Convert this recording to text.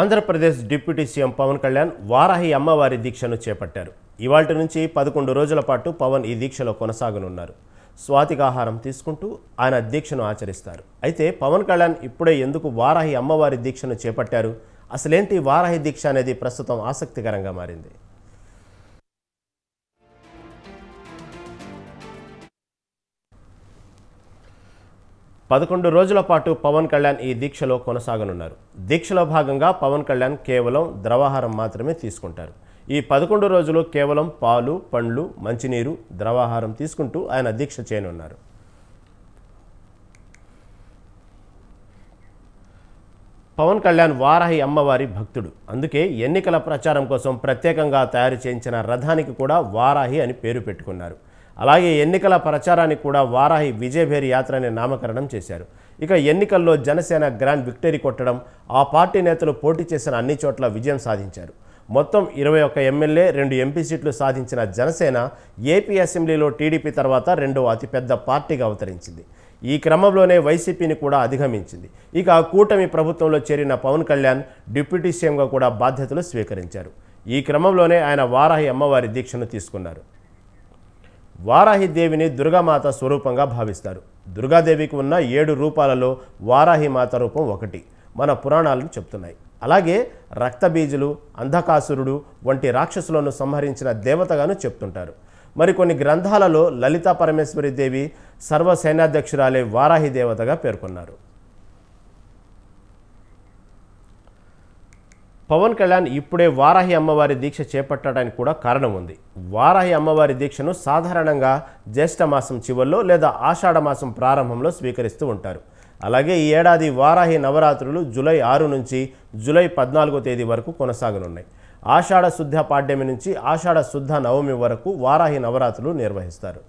Andhra Pradesh deputy CM Pawan Kalyan Varahi అమ్మవారి దీక్షను చేపట్టారు ఇవాళ నుంచి పదకొండు రోజుల పాటు పవన్ ఈ దీక్షలో కొనసాగనున్నారు స్వాతికాహారం తీసుకుంటూ ఆయన దీక్షను ఆచరిస్తారు అయితే పవన్ కళ్యాణ్ ఇప్పుడే ఎందుకు వారాహి అమ్మవారి దీక్షను చేపట్టారు అసలేంటి వారాహి దీక్ష అనేది ప్రస్తుతం ఆసక్తికరంగా మారింది పదకొండు రోజుల పాటు పవన్ కళ్యాణ్ ఈ దీక్షలో కొనసాగనున్నారు దీక్షలో భాగంగా పవన్ కళ్యాణ్ కేవలం ద్రవాహారం మాత్రమే తీసుకుంటారు ఈ పదకొండు రోజులు కేవలం పాలు పండ్లు మంచినీరు ద్రవాహారం తీసుకుంటూ ఆయన దీక్ష చేయనున్నారు పవన్ కళ్యాణ్ వారాహి అమ్మవారి భక్తుడు అందుకే ఎన్నికల ప్రచారం కోసం ప్రత్యేకంగా తయారు చేయించిన రథానికి కూడా వారాహి అని పేరు పెట్టుకున్నారు అలాగే ఎన్నికల ప్రచారానికి కూడా వారాహి విజయభేరి యాత్ర అనే నామకరణం చేశారు ఇక ఎన్నికల్లో జనసేన గ్రాండ్ విక్టరీ కొట్టడం ఆ పార్టీ నేతలు పోటీ చేసిన అన్ని చోట్ల విజయం సాధించారు మొత్తం ఇరవై ఒక్క ఎమ్మెల్యే రెండు ఎంపీ సీట్లు సాధించిన జనసేన ఏపీ అసెంబ్లీలో టీడీపీ తర్వాత రెండవ అతిపెద్ద పార్టీగా అవతరించింది ఈ క్రమంలోనే వైసీపీని కూడా అధిగమించింది ఇక ఆ కూటమి ప్రభుత్వంలో చేరిన పవన్ కళ్యాణ్ డిప్యూటీ సీఎంగా కూడా బాధ్యతలు స్వీకరించారు ఈ క్రమంలోనే ఆయన వారాహి అమ్మవారి దీక్షను తీసుకున్నారు వారాహి దేవిని దుర్గామాత స్వరూపంగా భావిస్తారు దుర్గాదేవికి ఉన్న ఏడు రూపాలలో వారాహిమాత రూపం ఒకటి మన పురాణాలను చెప్తున్నాయి అలాగే రక్తబీజులు అంధకాసురుడు వంటి రాక్షసులను సంహరించిన దేవతగాను చెప్తుంటారు మరికొన్ని గ్రంథాలలో లలితా పరమేశ్వరి దేవి సర్వసైనాధ్యక్షురాలే వారాహి దేవతగా పేర్కొన్నారు పవన్ కళ్యాణ్ ఇప్పుడే వారాహి అమ్మవారి దీక్ష చేపట్టడానికి కూడా కారణం ఉంది వారాహి అమ్మవారి దీక్షను సాధారణంగా జ్యేష్ఠమాసం చివరిలో లేదా ఆషాఢమాసం ప్రారంభంలో స్వీకరిస్తూ ఉంటారు అలాగే ఈ ఏడాది వారాహి నవరాత్రులు జూలై ఆరు నుంచి జూలై పద్నాలుగో తేదీ వరకు కొనసాగనున్నాయి ఆషాఢ శుద్ధ పాడ్యమి నుంచి ఆషాఢ శుద్ధ నవమి వరకు వారాహి నవరాత్రులు నిర్వహిస్తారు